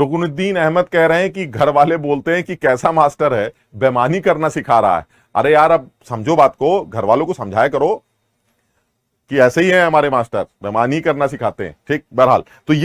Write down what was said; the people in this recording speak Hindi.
रुकनुद्दीन अहमद कह रहे हैं कि घर वाले बोलते हैं कि कैसा मास्टर है बेमानी करना सिखा रहा है अरे यार अब समझो बात को घर वालों को समझाया करो कि ऐसे ही है हमारे मास्टर बेमानी करना सिखाते हैं ठीक बहरहाल तो ये